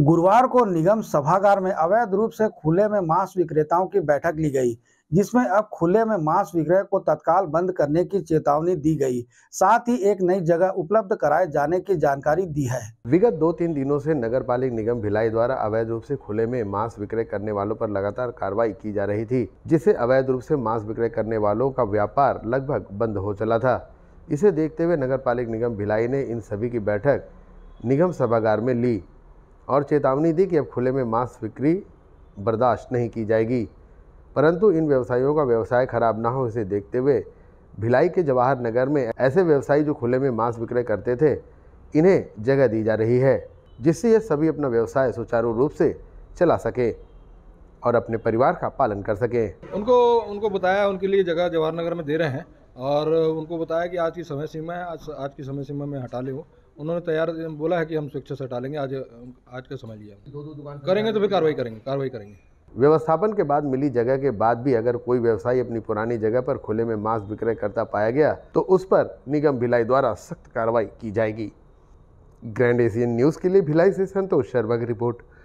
गुरुवार को निगम सभागार में अवैध रूप से खुले में मांस विक्रेताओं की बैठक ली गई जिसमें अब खुले में मांस विक्रय को तत्काल बंद करने की चेतावनी दी गई साथ ही एक नई जगह उपलब्ध कराए जाने की जानकारी दी है विगत दो तीन दिनों से नगर पालिक निगम भिलाई द्वारा अवैध रूप से खुले में मांस विक्रय करने वालों पर लगातार कार्रवाई की जा रही थी जिससे अवैध रूप से मांस विक्रय करने वालों का व्यापार लगभग बंद हो चला था इसे देखते हुए नगर पालिक निगम भिलाई ने इन सभी की बैठक निगम सभागार में ली और चेतावनी दी कि अब खुले में मांस बिक्री बर्दाश्त नहीं की जाएगी परंतु इन व्यवसायियों का व्यवसाय खराब ना हो इसे देखते हुए भिलाई के जवाहर नगर में ऐसे व्यवसायी जो खुले में मांस विक्रय करते थे इन्हें जगह दी जा रही है जिससे ये सभी अपना व्यवसाय सुचारू रूप से चला सके और अपने परिवार का पालन कर सके उनको उनको बताया उनके लिए जगह जवाहर नगर में दे रहे हैं और उनको बताया कि आज की समय सीमा है आज आज की समय सीमा में हटा ले वो उन्होंने तैयार बोला है कि हम शिक्षक से टालेंगे आज आज का समय लिया दो दो दुकान करेंगे तो फिर कार्रवाई करेंगे कार्रवाई करेंगे व्यवस्थापन के बाद मिली जगह के बाद भी अगर कोई व्यवसायी अपनी पुरानी जगह पर खुले में मांस विक्रय करता पाया गया तो उस पर निगम भिलाई द्वारा सख्त कार्रवाई की जाएगी ग्रैंड एशियन न्यूज़ के लिए भिलाई से संतोष शर्मा की रिपोर्ट